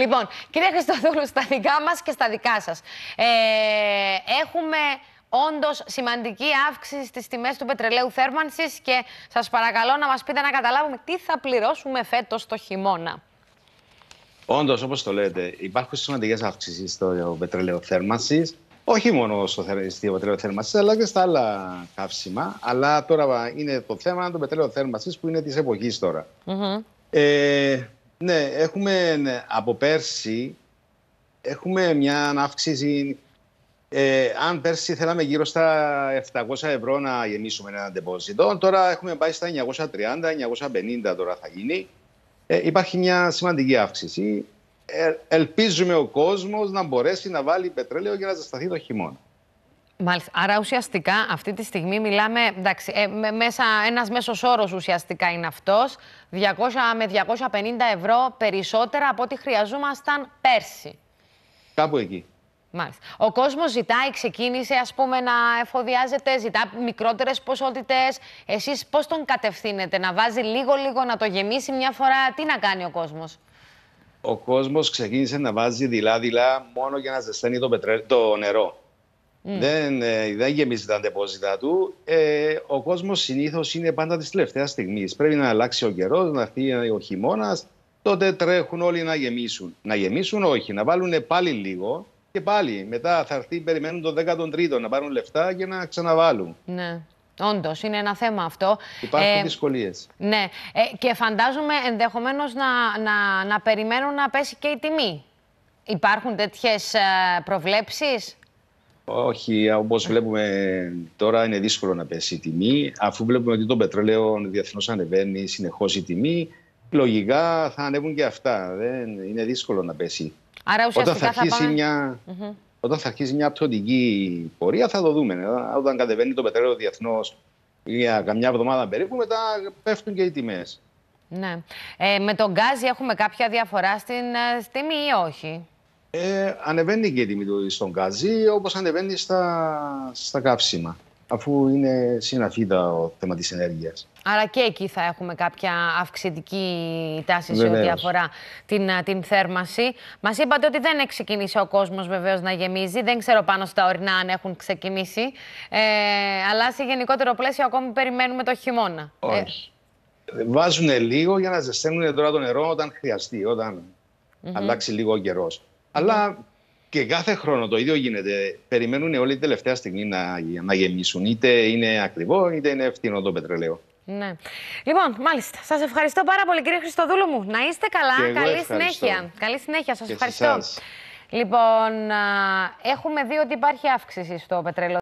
Λοιπόν, κύριε Χριστοδούλου, στα δικά μας και στα δικά σας. Ε, έχουμε όντως σημαντική αύξηση στις τιμές του πετρελαίου θέρμανσης και σας παρακαλώ να μας πείτε να καταλάβουμε τι θα πληρώσουμε φέτος το χειμώνα. Όντως, όπως το λέτε, υπάρχουν σημαντικές αυξήσεις στο πετρελαίο θέρμανσης. Όχι μόνο στο, πετρέλαιο θέρμανσης, αλλά και στα άλλα καύσιμα. Αλλά τώρα είναι το θέμα του πετρέλαιο θέρμανσης που είναι της εποχής τώρα. ε, ναι, έχουμε ναι, από πέρσι έχουμε μια αύξηση. Ε, αν πέρσι θέλαμε γύρω στα 700 ευρώ να γεμίσουμε ένα αντεπόζιτο, τώρα έχουμε πάει στα 930-950 τώρα θα γίνει. Ε, υπάρχει μια σημαντική αύξηση. Ε, ελπίζουμε ο κόσμος να μπορέσει να βάλει πετρέλαιο για να ζεσταθεί το χειμώνα. Μάλιστα. Άρα ουσιαστικά αυτή τη στιγμή μιλάμε, εντάξει, ε, μέσα, ένας μέσος όρος ουσιαστικά είναι αυτός, 200 με 250 ευρώ περισσότερα από ό,τι χρειαζόμασταν πέρσι. Κάπου εκεί. Μάλιστα. Ο κόσμος ζητάει, ξεκίνησε ας πούμε, να εφοδιάζεται, ζητά μικρότερες ποσότητες. Εσείς πώς τον κατευθύνετε, να βάζει λίγο-λίγο, να το γεμίσει μια φορά, τι να κάνει ο κόσμος. Ο κόσμος ξεκίνησε να βάζει δειλά-δειλά μόνο για να ζεσταίνει το, το νερό. Mm. Δεν, ε, δεν γεμίζει τα αντεπόζητα του. Ε, ο κόσμος συνήθως είναι πάντα της τελευταίας στιγμής. Πρέπει να αλλάξει ο καιρός, να έρθει ο χειμώνας. Τότε τρέχουν όλοι να γεμίσουν. Να γεμίσουν, όχι, να βάλουν πάλι λίγο και πάλι. Μετά θα έρθει, περιμένουν τον 13ο να πάρουν λεφτά και να ξαναβάλουν. Ναι. Όντως, είναι ένα θέμα αυτό. Υπάρχουν ε, δυσκολίες. Ναι. και φαντάζομαι ενδεχομένως να, να περιμένουν να πέσει και η τιμή. Υπάρχουν τέτοιες προβλέψεις. Όχι, όπως βλέπουμε τώρα είναι δύσκολο να πέσει η τιμή. Αφού βλέπουμε ότι το πετρέλαιο διεθνώς ανεβαίνει συνεχώς η τιμή, λογικά θα ανέβουν και αυτά. Δεν είναι δύσκολο να πέσει. Άρα όταν θα, θα αρχίσει μια... Mm θα αρχίσει μια πτωτική πορεία θα το δούμε. Όταν κατεβαίνει το πετρέλαιο διεθνώς για καμιά εβδομάδα περίπου, μετά πέφτουν και οι τιμές. Ναι. Ε, με τον γκάζι έχουμε κάποια διαφορά στην ε, τιμή ή όχι ε, ανεβαίνει και η τιμή του στον κάζι όπως ανεβαίνει στα, στα καύσιμα αφού είναι συναφή το θέμα της ενέργειας. Άρα και εκεί θα έχουμε κάποια αυξητική τάση σε ό,τι αφορά την, ε, την θέρμανση. Μας είπατε ότι δεν έχει ξεκινήσει ο κόσμος βεβαίως να γεμίζει. Δεν ξέρω πάνω στα ορεινά αν έχουν ξεκινήσει. Ε, αλλά σε γενικότερο πλαίσιο ακόμη περιμένουμε το χειμώνα. Ε, Όχι. Ε. Βάζουν λίγο για να ζεσταίνουν τώρα το νερό όταν χρειαστεί, όταν mm -hmm. αλλάξει λίγο ο καιρός. Αλλά και κάθε χρόνο το ίδιο γίνεται. Περιμένουν όλοι την τελευταία στιγμή να, γεμίσουν. Είτε είναι ακριβό, είτε είναι φθηνό το πετρελαίο. Ναι. Λοιπόν, μάλιστα. Σας ευχαριστώ πάρα πολύ, κύριε Χριστοδούλου μου. Να είστε καλά. Καλή συνέχεια. Καλή συνέχεια. Σας ευχαριστώ. Σας. Λοιπόν, έχουμε δει ότι υπάρχει αύξηση στο πετρέλαιο.